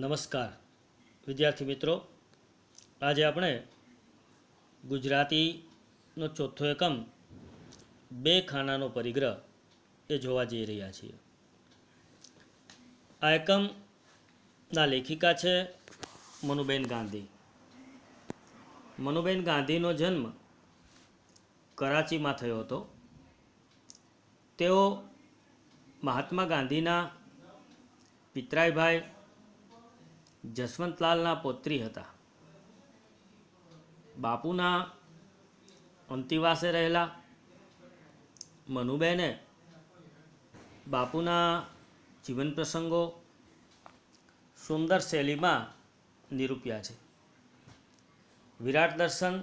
નમસ્કાર વિદ્યાર્થી મિત્રો આજે આપણે ગુજરાતીનો ચોથો એકમ બે ખાનાનો પરિગ્રહ એ જોવા જઈ રહ્યા છીએ આ એકમના લેખિકા છે મનુબેન ગાંધી મનુબેન ગાંધીનો જન્મ કરાચીમાં થયો હતો તેઓ મહાત્મા ગાંધીના પિતરાઈભાઈ જસવંતલાલના પૌત્રી હતા બાપુના અંતિવાસે રહેલા મનુબેને બાપુના જીવન પ્રસંગો સુંદર શૈલીમાં નિરૂપ્યા છે વિરાટ દર્શન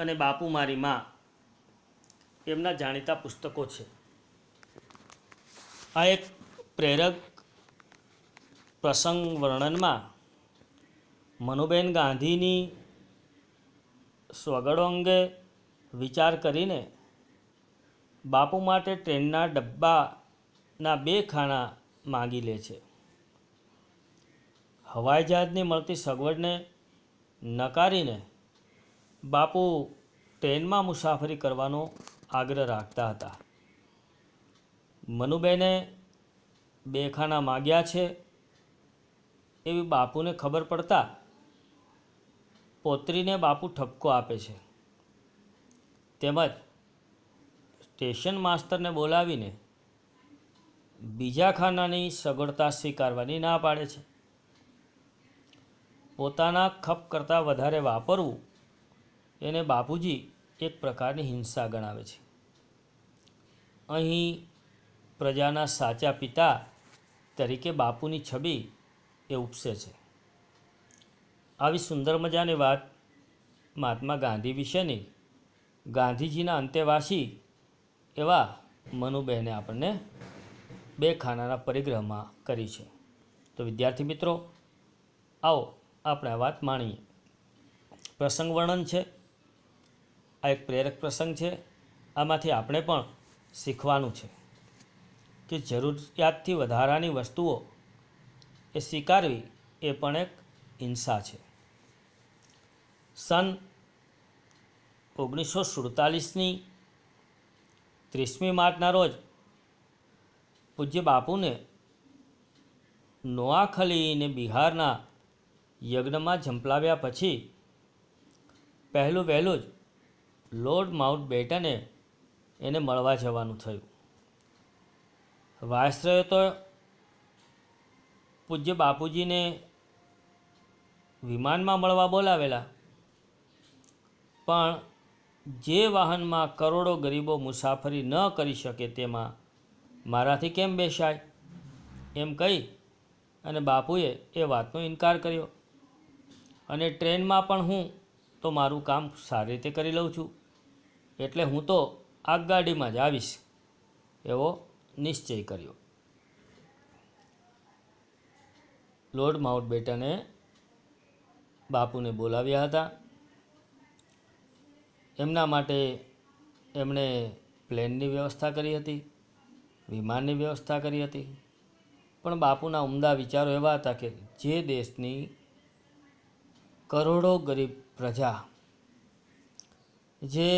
અને બાપુ મારી માં એમના જાણીતા પુસ્તકો છે આ એક પ્રેરક પ્રસંગ વર્ણનમાં મનુબેન ગાંધીની સ્વગડો અંગે વિચાર કરીને બાપુ માટે ટ્રેનના ડબ્બાના બે ખાના માગી લે છે હવાઈ જહાજની મળતી સગવડને નકારીને બાપુ ટ્રેનમાં મુસાફરી કરવાનો આગ્રહ રાખતા હતા મનુબેને બે ખાના માગ્યા છે એવી બાપુને ખબર પડતા પોત્રીને બાપુ ઠપકો આપે છે તેમજ સ્ટેશન માસ્તરને બોલાવીને બીજા ખાનાની સગવડતા સ્વીકારવાની ના પાડે છે પોતાના ખપ કરતાં વધારે વાપરવું એને બાપુજી એક પ્રકારની હિંસા ગણાવે છે અહીં પ્રજાના સાચા પિતા તરીકે બાપુની છબી એ ઉપસે છે આવી સુંદર મજાની વાત મહાત્મા ગાંધી વિશેની ગાંધીજીના અંતેવાસી એવા મનુબહેને આપણને બે ખાનાના પરિગ્રહમાં કરી છે તો વિદ્યાર્થી મિત્રો આવો આપણે આ વાત માણીએ પ્રસંગ વર્ણન છે આ એક પ્રેરક પ્રસંગ છે આમાંથી આપણે પણ શીખવાનું છે કે જરૂરિયાતથી વધારાની વસ્તુઓ એ સ્વીકારવી એ પણ એક હિંસા છે સન ઓગણીસો સુડતાલીસની ત્રીસમી માર્ચના રોજ પૂજ્ય બાપુને નોઆખલીને બિહારના યજ્ઞમાં ઝંપલાવ્યા પછી પહેલું વહેલું જ લોર્ડ માઉન્ટ બેટને એને મળવા જવાનું થયું વાયસરોય તો પૂજ્ય બાપુજીને વિમાનમાં મળવા બોલાવેલા પણ જે વાહનમાં કરોડો ગરીબો મુસાફરી ન કરી શકે તેમાં મારાથી કેમ બેસાય એમ કહી અને બાપુએ એ વાતનો ઇનકાર કર્યો અને ટ્રેનમાં પણ હું તો મારું કામ સારી રીતે કરી લઉં છું એટલે હું તો આગગાડીમાં જ આવીશ એવો નિશ્ચય કર્યો લોર્ડ માઉન્ટબેટને બાપુને બોલાવ્યા હતા એમના માટે એમણે પ્લેનની વ્યવસ્થા કરી હતી વિમાનની વ્યવસ્થા કરી હતી પણ બાપુના ઉમદા વિચારો એવા હતા કે જે દેશની કરોડો ગરીબ પ્રજા જે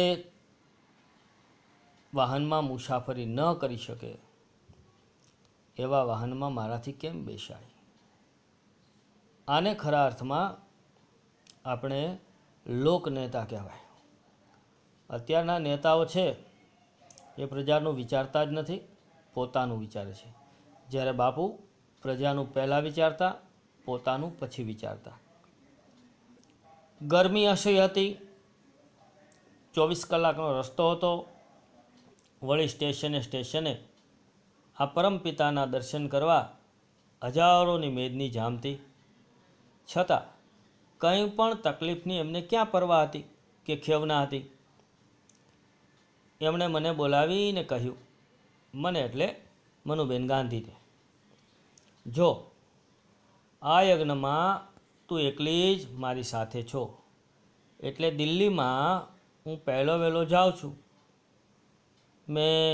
વાહનમાં મુસાફરી ન કરી શકે એવા વાહનમાં મારાથી કેમ બેસાય આને ખરા અર્થમાં આપણે લોકનેતા કહેવાય અત્યારના નેતાઓ છે એ પ્રજાનું વિચારતા જ નથી પોતાનું વિચારે છે જ્યારે બાપુ પ્રજાનું પહેલાં વિચારતા પોતાનું પછી વિચારતા ગરમી હસી હતી ચોવીસ કલાકનો રસ્તો હતો વળી સ્ટેશને સ્ટેશને આ પરમપિતાના દર્શન કરવા હજારોની મેદની જામતી છતાં કંઈ પણ તકલીફની એમને ક્યાં પરવા હતી કે ખેવના હતી એમણે મને બોલાવીને કહ્યું મને એટલે મનુબેન ગાંધીને જો આ યજ્ઞમાં તું એકલી જ મારી સાથે છો એટલે દિલ્હીમાં હું પહેલો વહેલો જાઉં છું મેં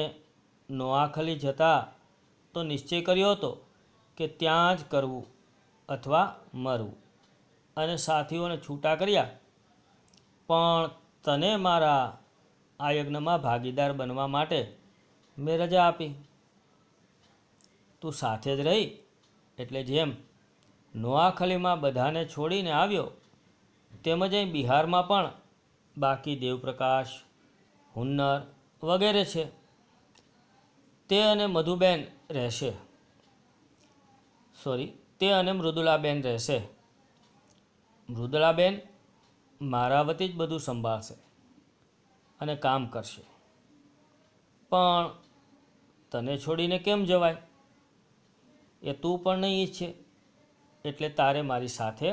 નોઆખલી જતાં તો નિશ્ચય કર્યો હતો કે ત્યાં જ કરવું અથવા મરવું અને સાથીઓને છૂટા કર્યા પણ તને મારા આ યજ્ઞમાં ભાગીદાર બનવા માટે મેં રજા આપી તું સાથે જ રહી એટલે જેમ નોઆખલીમાં બધાને છોડીને આવ્યો તેમજ અહીં બિહારમાં પણ બાકી દેવપ્રકાશ હુન્નર વગેરે છે તે અને મધુબેન રહેશે સોરી તે અને મૃદુલાબેન રહેશે મૃદુલાબેન મારા વતી જ બધું સંભાળશે અને કામ કરશે પણ તને છોડીને કેમ જવાય એ તું પણ નહીં ઈચ્છે એટલે તારે મારી સાથે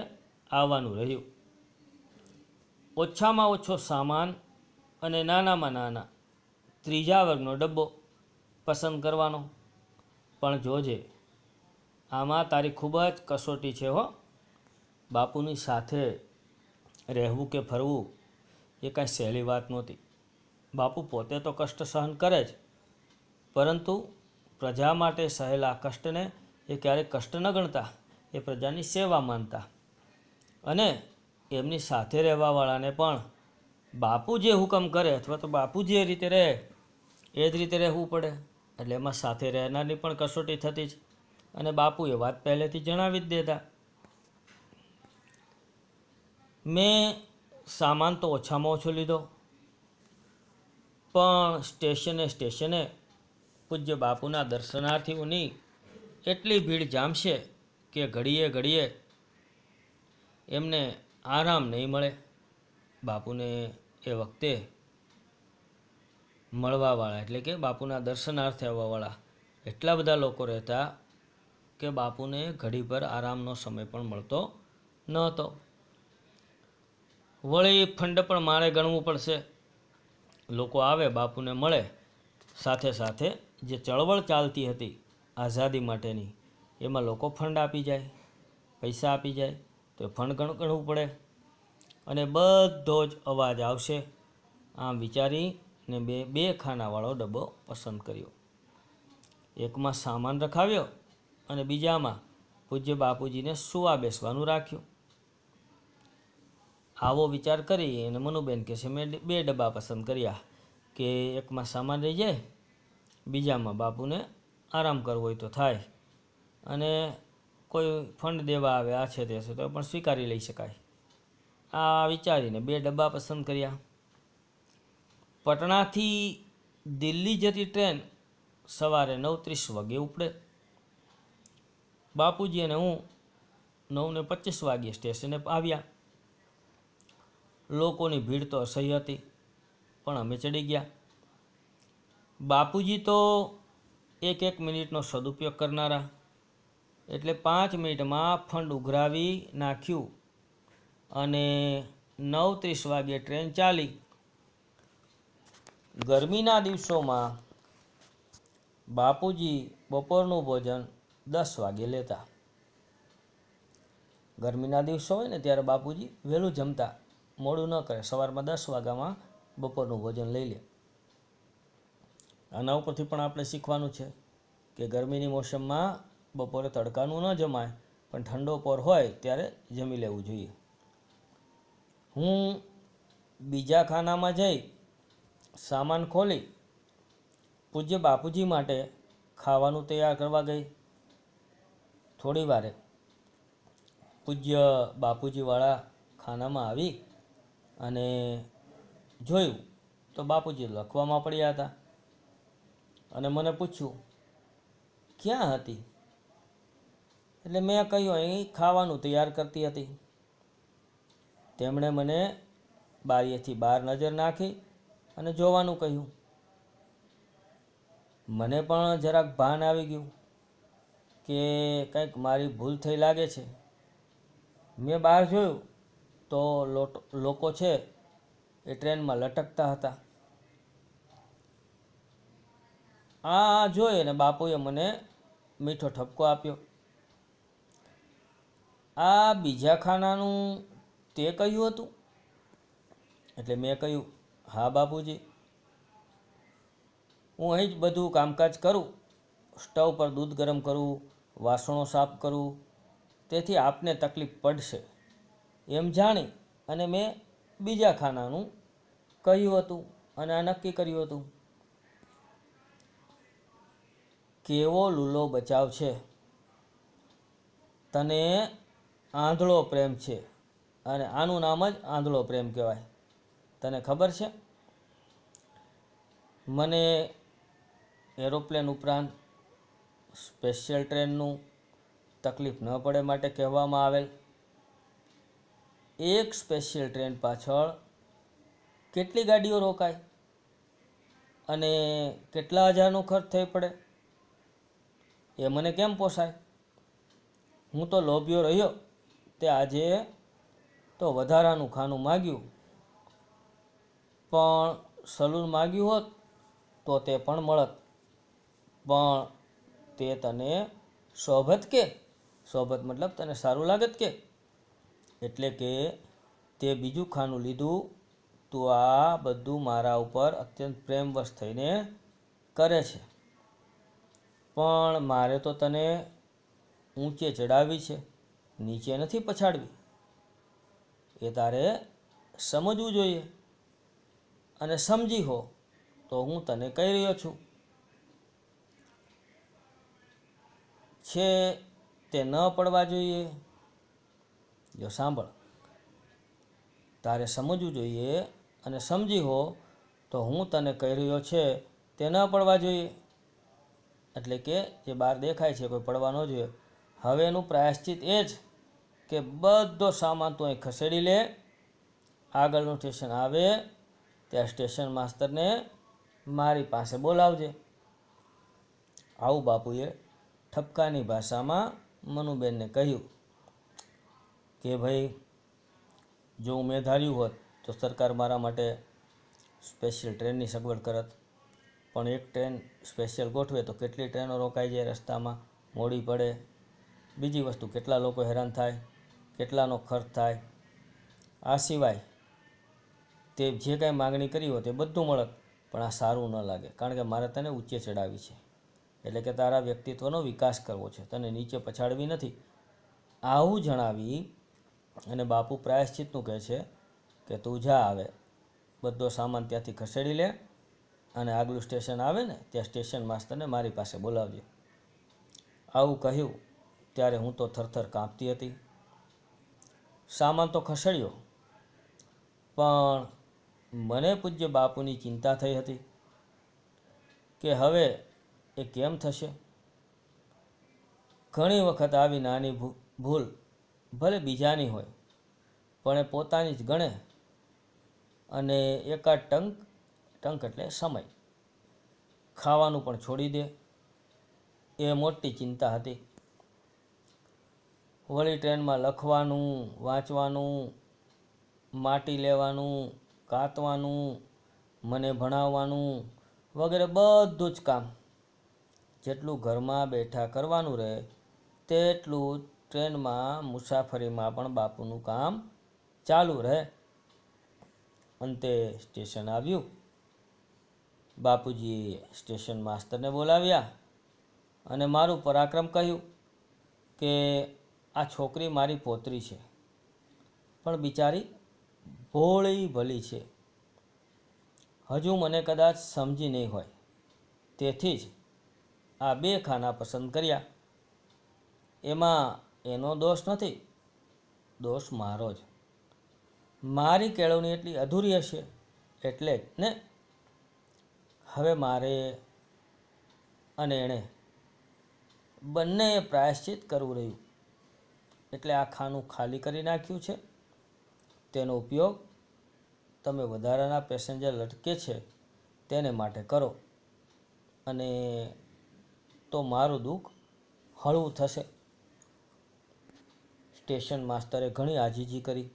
આવવાનું રહ્યું ઓછામાં ઓછો સામાન અને નાનામાં નાના ત્રીજા વર્ગનો ડબ્બો પસંદ કરવાનો પણ જોજે આમાં તારી ખૂબ જ કસોટી છે હો બાપુની સાથે રહેવું કે ફરવું એ કાંઈ સહેલી વાત નહોતી બાપુ પોતે તો કષ્ટ સહન કરે જ પરંતુ પ્રજા માટે સહેલા કષ્ટને એ ક્યારેય કષ્ટ ન ગણતા એ પ્રજાની સેવા માનતા અને એમની સાથે રહેવાવાળાને પણ બાપુ જે હુકમ કરે અથવા તો બાપુ જે રીતે રહે એ જ રીતે રહેવું પડે એટલે એમાં સાથે રહેનારની પણ કસોટી થતી જ અને બાપુએ વાત પહેલેથી જણાવી જ દેતા મેં સામાન તો ઓછામાં ઓછો લીધો પણ સ્ટેશને સ્ટેશને પૂજ્ય બાપુના દર્શનાર્થીઓની એટલી ભીડ જામશે કે ઘડીએ ઘડીએ એમને આરામ નહીં મળે બાપુને એ વખતે મળવાવાળા એટલે કે બાપુના દર્શનાર્થે આવવાવાળા એટલા બધા લોકો રહેતા કે બાપુને ઘડીભર આરામનો સમય પણ મળતો ન હતો વળી ફંડ પણ મારે ગણવું પડશે લોકો આવે બાપુને મળે સાથે સાથે જે ચળવળ ચાલતી હતી આઝાદી માટેની એમાં લોકો ફંડ આપી જાય પૈસા આપી જાય તો એ ફંડ ગણ ગણવું પડે અને બધો જ અવાજ આવશે આમ વિચારીને બે બે ખાનાવાળો ડબ્બો પસંદ કર્યો એકમાં સામાન રખાવ્યો અને બીજામાં પૂજ્ય બાપુજીને સુવા બેસવાનું રાખ્યું આવો વિચાર કરી અને મનુબેન કહે છે મેં બે ડબ્બા પસંદ કર્યા કે એકમાં સામાન રહી જાય બીજામાં બાપુને આરામ કરવો હોય તો થાય અને કોઈ ફંડ દેવા આવે આ છે તે છે તો પણ સ્વીકારી લઈ શકાય આ વિચારીને બે ડબ્બા પસંદ કર્યા પટણાથી દિલ્હી જતી ટ્રેન સવારે નવ ત્રીસ વાગે ઉપડે બાપુજી અને હું નવને પચીસ વાગ્યે સ્ટેશને આવ્યા લોકોની ભીડ તો અસહ્ય હતી પણ અમે ચડી ગયા બાપુજી તો એક એક મિનિટનો સદુપયોગ કરનારા એટલે પાંચ મિનિટમાં ફંડ ઉઘરાવી નાખ્યું અને નવ ત્રીસ વાગ્યે ટ્રેન ચાલી ગરમીના દિવસોમાં બાપુજી બપોરનું ભોજન દસ વાગે લેતા ગરમીના દિવસો હોય ને ત્યારે બાપુજી વહેલું જમતા મોડું ન કરે સવારમાં દસ વાગ્યામાં બપોરનું ભોજન લઈ લે આના ઉપરથી પણ આપણે શીખવાનું છે કે ગરમીની મોસમમાં બપોરે તડકાનું ન જમાય પણ ઠંડો પોર હોય ત્યારે જમી લેવું જોઈએ હું બીજા ખાનામાં જઈ સામાન ખોલી પૂજ્ય બાપુજી માટે ખાવાનું તૈયાર કરવા ગઈ થોડી વારે પૂજ્ય બાપુજીવાળા ખાનામાં આવી અને જોયું તો બાપુજી લખવામાં પડ્યા હતા અને મને પૂછ્યું ક્યાં હતી એટલે મેં કહ્યું અહીં ખાવાનું તૈયાર કરતી હતી તેમણે મને બારીએથી બહાર નજર નાખી અને જોવાનું કહ્યું મને પણ જરાક ભાન આવી ગયું કે કંઈક મારી ભૂલ થઈ લાગે છે મેં બહાર જોયું તો લોકો છે એ ટ્રેનમાં લટકતા હતા આ જોઈ અને બાપુએ મને મીઠો ઠપકો આપ્યો આ બીજા ખાનાનું તે કહ્યું હતું એટલે મેં કહ્યું હા બાપુજી હું અહીં જ બધું કામકાજ કરું સ્ટવ પર દૂધ ગરમ કરવું વાસણો સાફ કરવું તેથી આપને તકલીફ પડશે એમ જાણી અને મેં બીજા ખાનાનું કહ્યું હતું અને આ નક્કી કર્યું હતું કેવો લૂલો બચાવ છે તને આંધળો પ્રેમ છે અને આનું નામ જ આંધળો પ્રેમ કહેવાય તને ખબર છે મને એરોપ્લેન ઉપરાંત સ્પેશિયલ ટ્રેનનું તકલીફ ન પડે માટે કહેવામાં આવેલ એક સ્પેશિયલ ટ્રેન પાછળ કેટલી ગાડીઓ રોકાય અને કેટલા હજારનો ખર્ચ થઈ પડે એ મને કેમ પોસાય હું તો લોભ્યો રહ્યો તે આજે તો વધારાનું ખાનું માગ્યું પણ સલૂન માગ્યું હોત તો તે પણ મળત પણ તે તને શોભત કે શોભત મતલબ તને સારું લાગત કે એટલે કે તે બીજું ખાનું લીધું તો આ બધું મારા ઉપર અત્યંત પ્રેમવશ થઈને કરે છે પણ મારે તો તને ઊંચે ચડાવવી છે નીચે નથી પછાડવી એ તારે સમજવું જોઈએ અને સમજી હો તો હું તને કહી રહ્યો છું છે તે ન પડવા જોઈએ જો સાંભળ તારે સમજવું જોઈએ અને સમજી હો તો હું તને કહી રહ્યો છે તે ન પડવા જોઈએ એટલે કે જે બહાર દેખાય છે કોઈ પડવા ન જોઈએ હવેનું પ્રાયશ્ચિત એ જ કે બધો સામાન તું અહીં ખસેડી લે આગળનું સ્ટેશન આવે ત્યાં સ્ટેશન માસ્તરને મારી પાસે બોલાવજે આવું બાપુએ ઠપકાની ભાષામાં મનુબેનને કહ્યું કે ભાઈ જો હું મેં ધાર્યું હોત તો સરકાર મારા માટે સ્પેશિયલ ટ્રેનની સગવડ કરત પણ એક ટ્રેન સ્પેશિયલ ગોઠવે તો કેટલી ટ્રેનો રોકાઈ જાય રસ્તામાં મોડી પડે બીજી વસ્તુ કેટલા લોકો હેરાન થાય કેટલાનો ખર્ચ થાય આ સિવાય તે જે કાંઈ માગણી કરી હોય તે બધું મળત પણ આ સારું ન લાગે કારણ કે મારે તને ઊંચે ચડાવી છે એટલે કે તારા વ્યક્તિત્વનો વિકાસ કરવો છે તને નીચે પછાડવી નથી આવું જણાવી અને બાપુ પ્રાયશ્ચિતનું કહે છે કે તું જા આવે બધો સામાન ત્યાંથી ખસેડી લે અને આગલું સ્ટેશન આવે ને ત્યાં સ્ટેશન માસ્તરને મારી પાસે બોલાવજે આવું કહ્યું ત્યારે હું તો થરથર કાંપતી હતી સામાન તો ખસેડ્યો પણ મને પૂજ્ય બાપુની ચિંતા થઈ હતી કે હવે એ કેમ થશે ઘણી વખત આવી નાની ભૂલ ભલે બીજાની હોય પણ એ પોતાની જ ગણે અને એકાદ ટંક ટંક એટલે સમય ખાવાનું પણ છોડી દે એ મોટી ચિંતા હતી વળી ટ્રેનમાં લખવાનું વાંચવાનું માટી લેવાનું કાતવાનું મને ભણાવવાનું વગેરે બધું જ કામ જેટલું ઘરમાં બેઠા કરવાનું રહે તેટલું ટ્રેનમાં મુસાફરીમાં પણ બાપુનું કામ ચાલુ રહે અંતે સ્ટેશન આવ્યું બાપુજીએ સ્ટેશન માસ્તરને બોલાવ્યા અને મારું પરાક્રમ કહ્યું કે આ છોકરી મારી પોતરી છે પણ બિચારી ભોળી ભલી છે હજુ મને કદાચ સમજી નહીં હોય તેથી જ આ બે ખાના પસંદ કર્યા એમાં એનો દોષ નથી દોષ મારો જ મારી કેળવણી એટલી અધૂરી હશે એટલે જ ને હવે મારે અને એણે બંને પ્રાયશ્ચિત કરવું રહ્યું એટલે આ ખાનું ખાલી કરી નાખ્યું છે તેનો ઉપયોગ તમે વધારાના પેસેન્જર લટકે છે તેને માટે કરો અને તો મારું દુઃખ હળવું થશે સ્ટેશન માસ્તરે ઘણી આજીજી કરી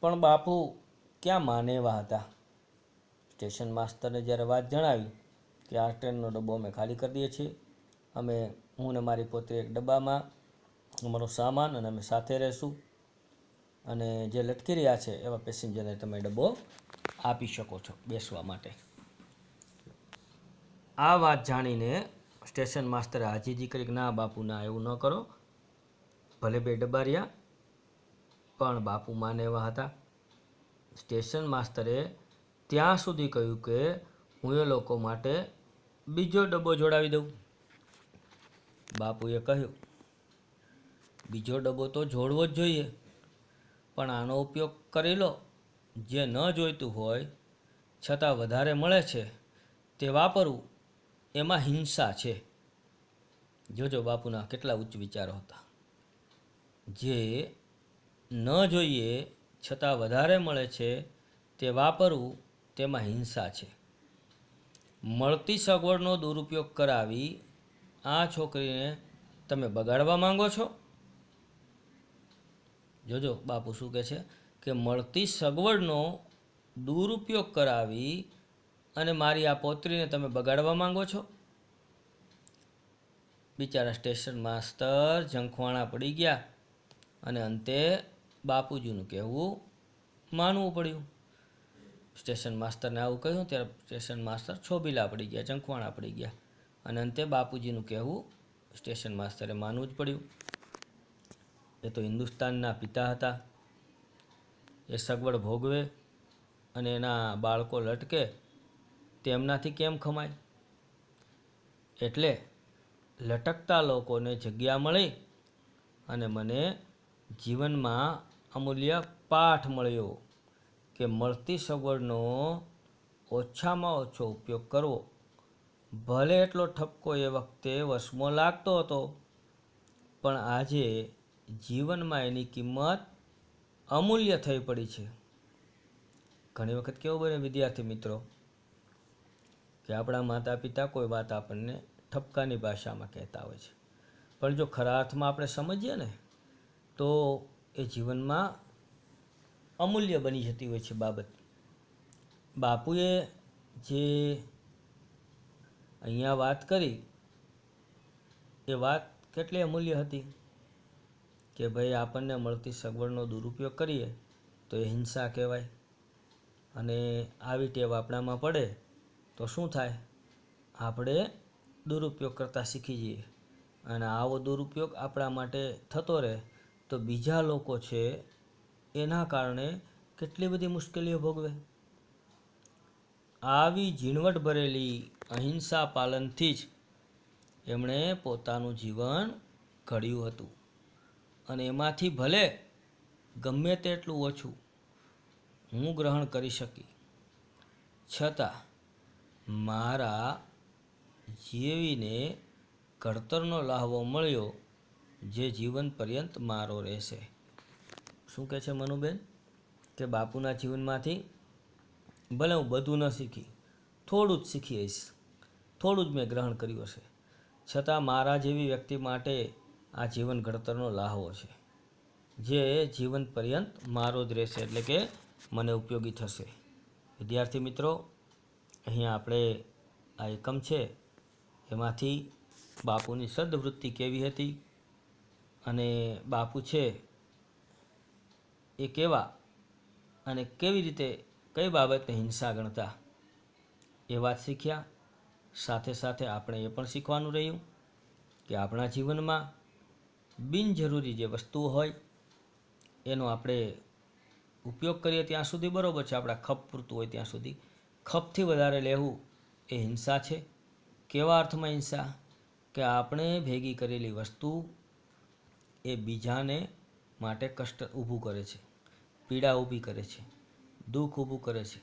પણ બાપુ ક્યાં માનેવા હતા સ્ટેશન માસ્તરને જ્યારે વાત જણાવી કે આ ટ્રેનનો ડબ્બો અમે ખાલી કરી દઈએ છીએ અમે હું ને મારી પોતે એક ડબ્બામાં અમારો સામાન અને અમે સાથે રહેશું અને જે લટકી રહ્યા છે એવા પેસેન્જરને તમે ડબ્બો આપી શકો છો બેસવા માટે આ વાત જાણીને સ્ટેશન માસ્તરે હાજીજી કરી ના બાપુ ના એવું ન કરો ભલે બે ડબારિયા પણ બાપુ માને એવા હતા સ્ટેશન માસ્તરે ત્યાં સુધી કહ્યું કે હું એ લોકો માટે બીજો ડબ્બો જોડાવી દઉં બાપુએ કહ્યું બીજો ડબ્બો તો જોડવો જ જોઈએ પણ આનો ઉપયોગ કરી લો જે ન જોઈતું હોય છતાં વધારે મળે છે તે વાપરવું એમાં હિંસા છે જોજો બાપુના કેટલા ઉચ્ચ વિચારો હતા જે ન જોઈએ છતાં વધારે મળે છે તે વાપરવું તેમાં હિંસા છે મળતી સગવડનો દુરુપયોગ કરાવી આ છોકરીને તમે બગાડવા માંગો છો જોજો બાપુ શું કહે છે કે મળતી સગવડનો દુરુપયોગ કરાવી અને મારી આ પોત્રીને તમે બગાડવા માંગો છો બિચારા સ્ટેશન માસ્તર ઝંખવાણા પડી ગયા અને અંતે બાપુજીનું કહેવું માનવું પડ્યું સ્ટેશન માસ્તરને આવું કહ્યું ત્યારે સ્ટેશન માસ્તર છોબીલા પડી ગયા ઝંખવાણા પડી ગયા અને અંતે બાપુજીનું કહેવું સ્ટેશન માસ્તરે માનવું જ પડ્યું એ તો હિન્દુસ્તાનના પિતા હતા એ સગવડ ભોગવે અને એના બાળકો લટકે તેમનાથી કેમ ખમાય એટલે લટકતા લોકોને જગ્યા મળી અને મને જીવનમાં અમૂલ્ય પાઠ મળ્યો કે મળતી સગવડનો ઓછામાં ઓછો ઉપયોગ કરવો ભલે એટલો ઠપકો એ વખતે વસમો લાગતો હતો પણ આજે જીવનમાં એની કિંમત અમૂલ્ય થઈ પડી છે ઘણી વખત કેવું બને વિદ્યાર્થી મિત્રો કે આપણા માતા પિતા કોઈ વાત આપણને ઠપકાની ભાષામાં કહેતા હોય છે પણ જો ખરા અર્થમાં આપણે સમજીએ ને તો એ જીવનમાં અમૂલ્ય બની જતી હોય છે બાબત બાપુએ જે અહીંયા વાત કરી એ વાત કેટલી અમૂલ્ય હતી કે ભાઈ આપણને મળતી સગવડનો દુરુપયોગ કરીએ તો એ હિંસા કહેવાય અને આવી ટેવ આપણામાં પડે તો શું થાય આપણે દુરુપયોગ કરતાં શીખી જઈએ અને આવો દુરુપયોગ આપણા માટે થતો રહે તો બીજા લોકો છે એના કારણે કેટલી બધી મુશ્કેલીઓ ભોગવે આવી ઝીણવટ ભરેલી અહિંસા પાલનથી જ એમણે પોતાનું જીવન ઘડ્યું હતું અને એમાંથી ભલે ગમે તેટલું ઓછું હું ગ્રહણ કરી શકી છતાં મારા જીવીને ઘડતરનો લાહવો મળ્યો જે જીવન પર્યંત મારો રહેશે શું કહે છે મનુબેન કે બાપુના જીવનમાંથી ભલે હું બધું ન શીખી થોડું જ શીખી હઈશ થોડું જ મેં ગ્રહણ કર્યું હશે છતાં મારા જેવી વ્યક્તિ માટે આ જીવન ઘડતરનો લાહવો છે જે જીવન પર્યંત મારો જ રહેશે એટલે કે મને ઉપયોગી થશે વિદ્યાર્થી મિત્રો અહીંયા આપણે આ એકમ છે એમાંથી બાપુની સદવૃત્તિ કેવી હતી અને બાપુ છે એ કેવા અને કેવી રીતે કઈ બાબતને હિંસા ગણતા એ વાત શીખ્યા સાથે સાથે આપણે એ પણ શીખવાનું રહ્યું કે આપણા જીવનમાં બિનજરૂરી જે વસ્તુઓ હોય એનો આપણે ઉપયોગ કરીએ ત્યાં સુધી બરાબર છે આપણા ખપ પૂરતું હોય ત્યાં સુધી ખપથી વધારે લેવું એ હિંસા છે કેવા અર્થમાં હિંસા કે આપણે ભેગી કરેલી વસ્તુ એ બીજાને માટે કષ્ટ ઊભું કરે છે પીડા ઊભી કરે છે દુઃખ ઊભું કરે છે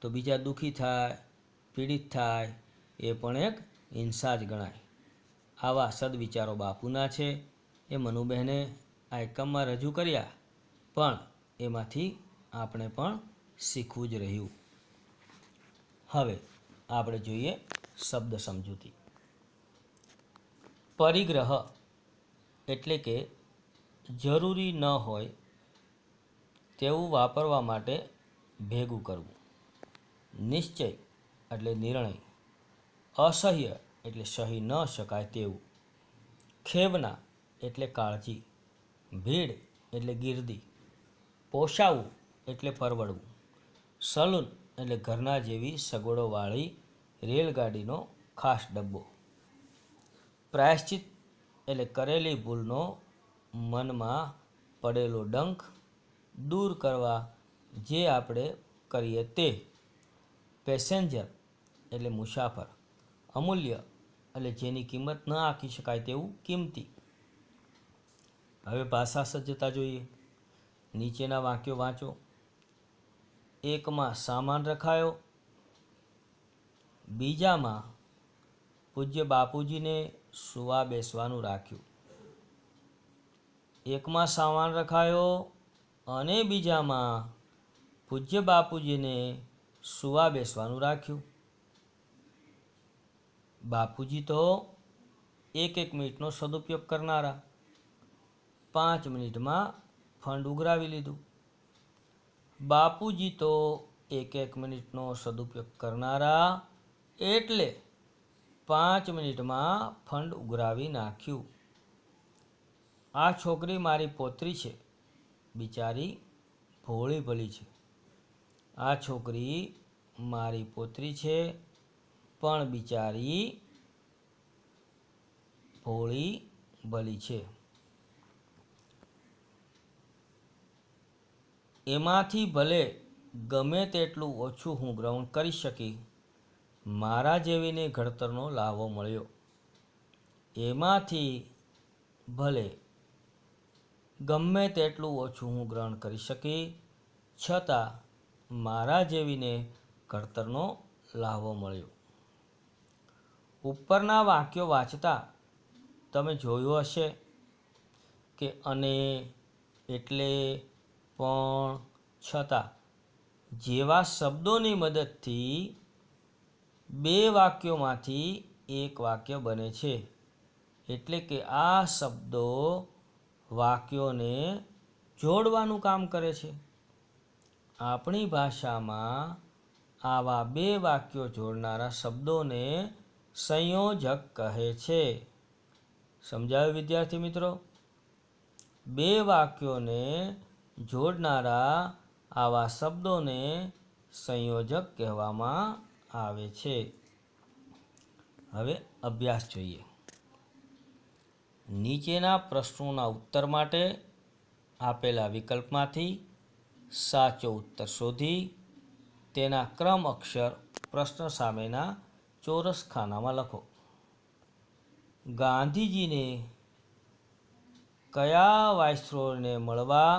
તો બીજા દુઃખી થાય પીડિત થાય એ પણ એક હિંસા જ ગણાય આવા સદવિચારો બાપુના છે એ મનુબહેને આ એકમમાં રજૂ કર્યા પણ એમાંથી આપણે પણ શીખવું જ રહ્યું હવે આપણે જોઈએ શબ્દ સમજૂતી પરિગ્રહ એટલે કે જરૂરી ન હોય તેવું વાપરવા માટે ભેગું કરવું નિશ્ચય એટલે નિર્ણય અસહ્ય એટલે સહી ન શકાય તેવું ખેવના એટલે કાળજી ભીડ એટલે ગીરદી પોષાવું એટલે પરવડવું સલૂન એટલે ઘરના જેવી સગવડોવાળી રેલગાડીનો ખાસ ડબ્બો પ્રાયશ્ચિત એટલે કરેલી ભૂલનો મનમાં પડેલો ડંખ દૂર કરવા જે આપણે કરીએ તે પેસેન્જર એટલે મુસાફર અમૂલ્ય એટલે જેની કિંમત ન આંકી શકાય તેવું કિંમતી હવે ભાષા સજ્જતા જોઈએ નીચેના વાક્યો વાંચો એકમાં સામાન રખાયો બીજામાં પૂજ્ય બાપુજીને સુવા બેસવાનું રાખ્યું એકમાં સામાન રખાયો અને બીજામાં પૂજ્ય બાપુજીને સુવા બેસવાનું રાખ્યું બાપુજી તો એક એક મિનિટનો સદુપયોગ કરનારા પાંચ મિનિટમાં ફંડ ઉઘરાવી લીધું બાપુજી તો એક એક મિનિટનો સદુપયોગ કરનારા એટલે પાંચ મિનિટમાં ફંડ ઉઘરાવી નાખ્યું આ છોકરી મારી પોત્રી છે બિચારી ભોળી ભલી છે આ છોકરી મારી પોત્રી છે પણ બિચારી ભોળી ભલી છે એમાંથી ભલે ગમે તેટલું ઓછું હું ગ્રહણ કરી શકી મારા જેવીને ઘડતરનો લાવો મળ્યો એમાંથી ભલે ગમે તેટલું ઓછું હું ગ્રહણ કરી શકી છતાં મારા જેવીને ઘડતરનો લાવો મળ્યો ઉપરના વાક્યો વાંચતા તમે જોયું હશે કે અને એટલે પણ છતાં જેવા શબ્દોની મદદથી બે વાક્યોમાંથી એક વાક્ય બને છે એટલે કે આ શબ્દો વાક્યોને જોડવાનું કામ કરે છે આપણી ભાષામાં આવા બે વાક્યો જોડનારા શબ્દોને સંયોજક કહે છે સમજાવ્યું વિદ્યાર્થી મિત્રો બે વાક્યોને જોડનારા આવા શબ્દોને સંયોજક કહેવામાં આવે છે હવે અભ્યાસ જોઈએ નીચેના પ્રશ્નોના ઉત્તર માટે આપેલા વિકલ્પમાંથી સાચો ઉત્તર શોધી તેના ક્રમ અક્ષર પ્રશ્ન સામેના ચોરસ ખાનામાં લખો ગાંધીજીને કયા વાઇસરોયને મળવા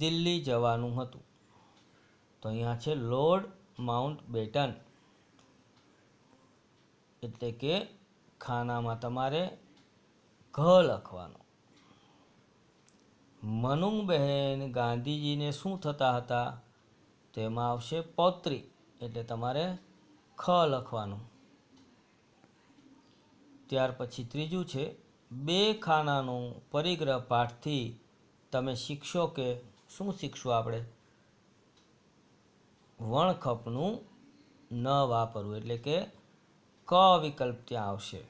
દિલ્હી જવાનું હતું તો અહીંયા છે લોર્ડ માઉન્ટ બેટન એટલે કે ખાનામાં તમારે ઘ લખવાનો મનુંગબહેન ગાંધીજીને શું થતા હતા તેમાં આવશે પૌત્રી એટલે તમારે ખ લખવાનું ત્યાર પછી ત્રીજું છે બે ખાનાનું પરિગ્રહ પાઠથી તમે શીખશો કે શું શીખશું આપણે વણખપનું ન વાપરવું એટલે કે ક વિકલ્પ ત્યાં આવશે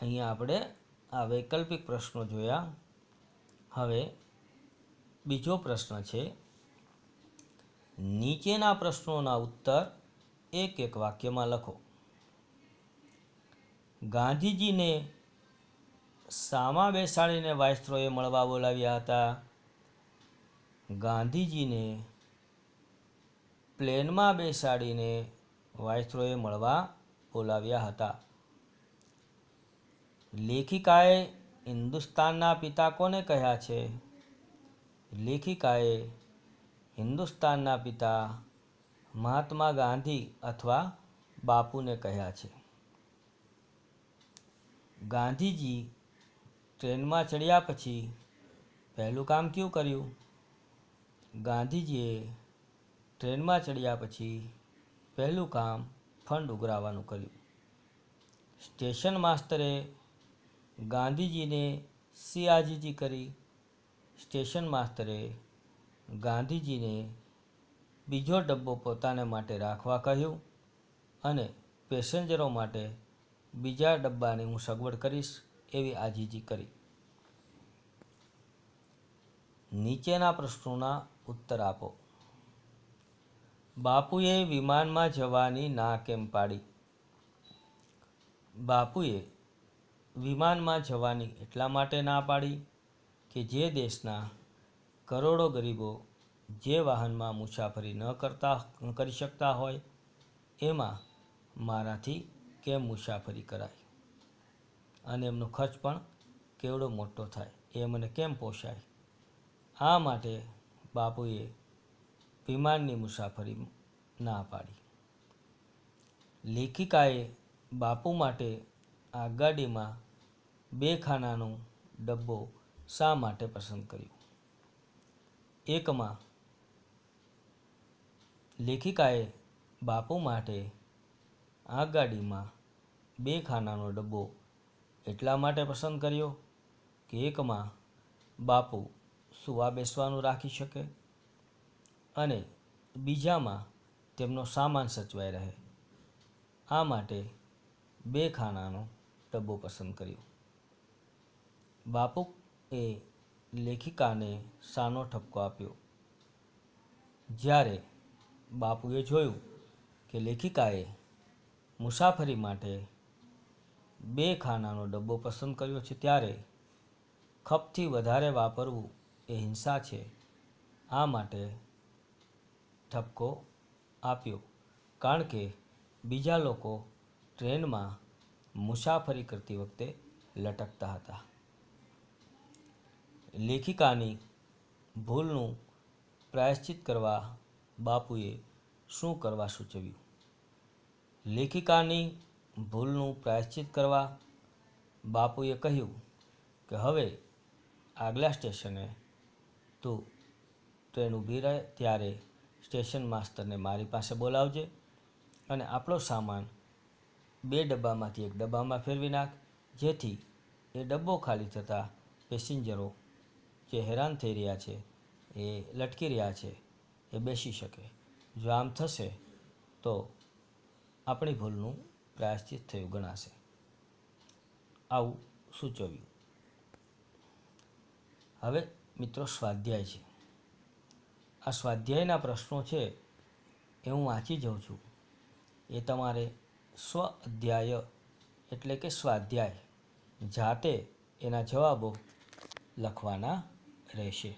અહીંયા આપણે આ વૈકલ્પિક પ્રશ્નો જોયા હવે બીજો પ્રશ્ન છે નીચેના પ્રશ્નોના ઉત્તર એક એક વાક્યમાં લખો ગાંધીજીને સામા બેસાડીને વાયસ્ત્રોએ મળવા બોલાવ્યા હતા ગાંધીજીને પ્લેનમાં બેસાડીને વાઇસરોયે મળવા બોલાવ્યા હતા લેખિકાએ હિન્દુસ્તાનના પિતા કોને કહ્યા છે લેખિકાએ હિન્દુસ્તાનના પિતા મહાત્મા ગાંધી અથવા બાપુને કહ્યા છે ગાંધીજી ટ્રેનમાં ચડ્યા પછી પહેલું કામ કયું કર્યું ગાંધીજીએ ટ્રેનમાં ચડ્યા પછી પહેલું કામ ફંડ ઉઘરાવવાનું કર્યું સ્ટેશન માસ્તરે ગાંધીજીને સિયાજીજી કરી સ્ટેશન માસ્તરે ગાંધીજીને બીજો ડબ્બો પોતાને માટે રાખવા કહ્યું અને પેસેન્જરો માટે બીજા ડબ્બાની હું સગવડ કરીશ એવી આજીજી કરી નીચેના પ્રશ્નોના ઉત્તર આપો બાપુએ વિમાનમાં જવાની ના કેમ પાડી બાપુએ વિમાનમાં જવાની એટલા માટે ના પાડી કે જે દેશના કરોડો ગરીબો જે વાહનમાં મુસાફરી ન કરતા કરી શકતા હોય એમાં મારાથી કેમ મુસાફરી કરાય અને એમનો ખર્ચ પણ કેવડો મોટો થાય એ મને કેમ પોષાય આ માટે બાપુએ વિમાનની મુસાફરી ના પાડી લેખિકાએ બાપુ માટે આગગાડીમાં બે ખાનાનો ડબ્બો શા માટે પસંદ કર્યો એકમાં લેખિકાએ બાપુ માટે આગગાડીમાં બે ખાનાનો ડબ્બો એટલા માટે પસંદ કર્યો કે એકમાં બાપુ સુવા બેસવાનું રાખી શકે અને બીજામાં તેમનો સામાન સચવાઈ રહે આ માટે બે ખાનાનો ડબ્બો પસંદ કર્યો બાપુ એ લેખિકાને સાનો ઠપકો આપ્યો જ્યારે બાપુએ જોયું કે લેખિકાએ મુસાફરી માટે બે ખાનાનો ડબ્બો પસંદ કર્યો છે ત્યારે ખપથી વધારે વાપરવું એ હિંસા છે આ માટે ઠપકો આપ્યો કારણ કે બીજા લોકો ટ્રેનમાં મુસાફરી કરતી વખતે લટકતા હતા લેખિકાની ભૂલનું પ્રાયશ્ચિત કરવા બાપુએ શું કરવા સૂચવ્યું લેખિકાની ભૂલનું પ્રાયશ્ચિત કરવા બાપુએ કહ્યું કે હવે આગલા સ્ટેશને તો ટ્રેન ઊભી રહે ત્યારે સ્ટેશન માસ્તરને મારી પાસે બોલાવજે અને આપણો સામાન બે ડબ્બામાંથી એક ડબ્બામાં ફેરવી નાખ જેથી એ ડબ્બો ખાલી થતાં પેસેન્જરો જે હેરાન થઈ રહ્યા છે એ લટકી રહ્યા છે એ બેસી શકે જો આમ થશે તો આપણી ભૂલનું પ્રાયશ્ચિત થયું ગણાશે આવું સૂચવ્યું હવે મિત્રો સ્વાધ્યાય છે આ સ્વાધ્યાયના પ્રશ્નો છે એ હું વાંચી જાઉં છું એ તમારે સ્વ અધ્યાય એટલે કે સ્વાધ્યાય જાતે એના જવાબો લખવાના રહેશે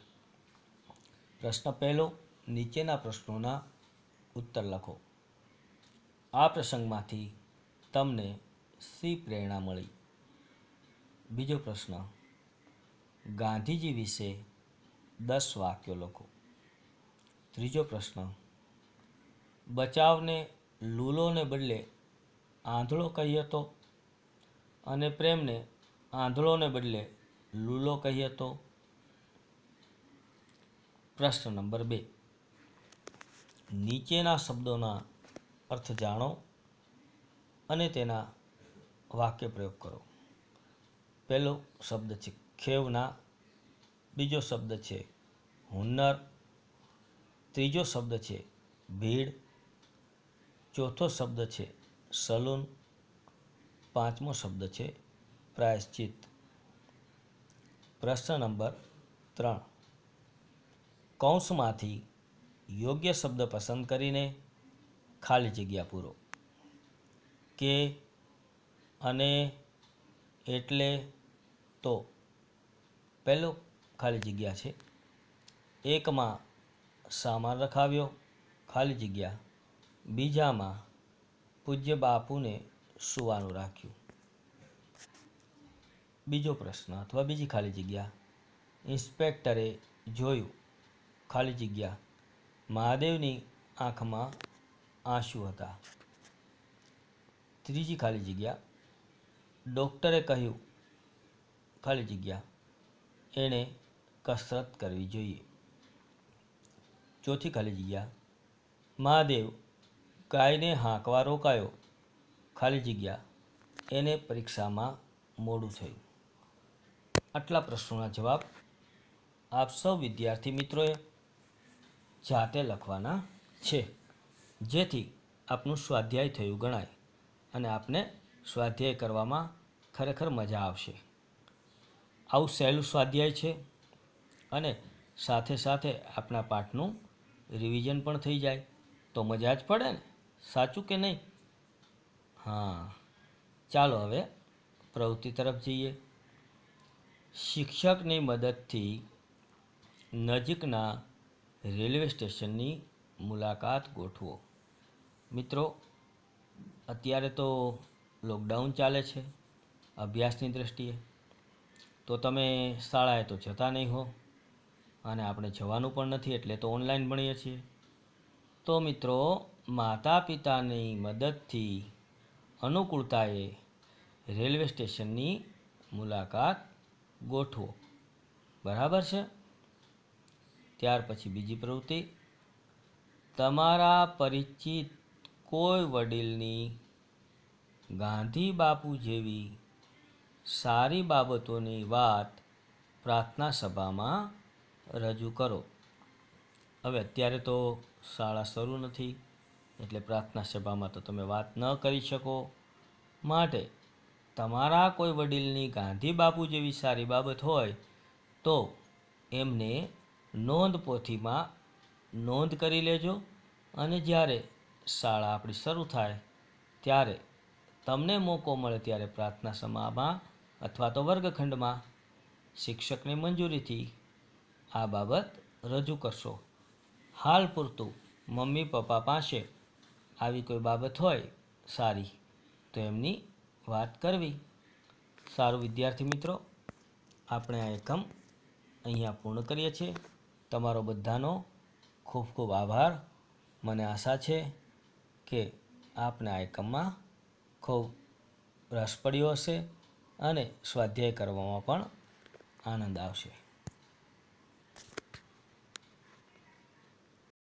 પ્રશ્ન પહેલો નીચેના પ્રશ્નોના ઉત્તર લખો આ પ્રસંગમાંથી તમને સી પ્રેરણા મળી બીજો પ્રશ્ન ગાંધીજી વિશે દસ વાક્યો લખો ત્રીજો પ્રશ્ન બચાવને લૂલોને બદલે આંધળો કહીએ તો અને પ્રેમને આંધળોને બદલે લૂલો કહીએ તો પ્રશ્ન નંબર બે નીચેના શબ્દોના અર્થ જાણો અને તેના વાક્ય પ્રયોગ કરો પહેલો શબ્દ છે ખેવના બીજો શબ્દ છે હુન્નર ત્રીજો શબ્દ છે ભીડ ચોથો શબ્દ છે સલૂન પાંચમો શબ્દ છે પ્રાયશ્ચિત પ્રશ્ન નંબર ત્રણ કૌંસમાંથી યોગ્ય શબ્દ પસંદ કરીને ખાલી જગ્યા પૂરો કે અને એટલે તો પહેલો ખાલી જગ્યા છે એકમાં સામાન રખાવ્યો ખાલી જગ્યા બીજામાં પૂજ્ય બાપુને સુવાનું રાખ્યું બીજો પ્રશ્ન અથવા બીજી ખાલી જગ્યા ઇન્સ્પેક્ટરે જોયું ખાલી જગ્યા મહાદેવની આંખમાં આંસુ હતા ત્રીજી ખાલી જગ્યા ડૉક્ટરે કહ્યું ખાલી જગ્યા એણે કસરત કરવી જોઈએ ચોથી ખાલી જગ્યા મહાદેવ ગાયને હાંકવા રોકાયો ખાલી જગ્યા એને પરીક્ષામાં મોડું થયું આટલા પ્રશ્નોના જવાબ આપ સૌ વિદ્યાર્થી મિત્રોએ જાતે લખવાના છે જેથી આપનું સ્વાધ્યાય થયું ગણાય અને આપને સ્વાધ્યાય કરવામાં ખરેખર મજા આવશે આવું સહેલું સ્વાધ્યાય છે અને સાથે સાથે આપણા પાઠનું રિવિઝન પણ થઈ જાય તો મજા જ પડે ને સાચું કે નહીં હા ચાલો હવે પ્રવૃત્તિ તરફ જઈએ શિક્ષકની મદદથી નજીકના રેલવે સ્ટેશનની મુલાકાત ગોઠવો મિત્રો અત્યારે તો લોકડાઉન ચાલે છે અભ્યાસની દ્રષ્ટિએ તો તમે શાળાએ તો જતા નહીં હો અને આપણે જવાનું પણ નથી એટલે તો ઓનલાઈન ભણીએ છીએ તો મિત્રો માતા પિતાની મદદથી અનુકૂળતાએ રેલવે સ્ટેશનની મુલાકાત ગોઠવો બરાબર છે ત્યાર પછી બીજી પ્રવૃત્તિ તમારા પરિચિત કોઈ વડીલની ગાંધી બાપુ જેવી સારી બાબતોની વાત પ્રાર્થના સભામાં રજૂ કરો હવે અત્યારે તો શાળા શરૂ નથી એટલે પ્રાર્થના સભામાં તો તમે વાત ન કરી શકો માટે તમારા કોઈ વડીલની ગાંધી બાપુ જેવી સારી બાબત હોય તો એમને નોંધ પોથીમાં નોંધ કરી લેજો અને જ્યારે શાળા આપણી શરૂ થાય ત્યારે તમને મોકો મળે ત્યારે પ્રાર્થના સભામાં અથવા તો વર્ગખંડમાં શિક્ષકની મંજૂરીથી આ બાબત રજૂ કરશો હાલ પૂરતું મમ્મી પપ્પા પાસે આવી કોઈ બાબત હોય સારી તો એમની વાત કરવી સારું વિદ્યાર્થી મિત્રો આપણે આ એકમ અહીંયા પૂર્ણ કરીએ છીએ તમારો બધાનો ખૂબ ખૂબ આભાર મને આશા છે કે આપને આ એકમમાં ખૂબ રસ પડ્યો હશે અને સ્વાધ્યાય કરવામાં પણ આનંદ આવશે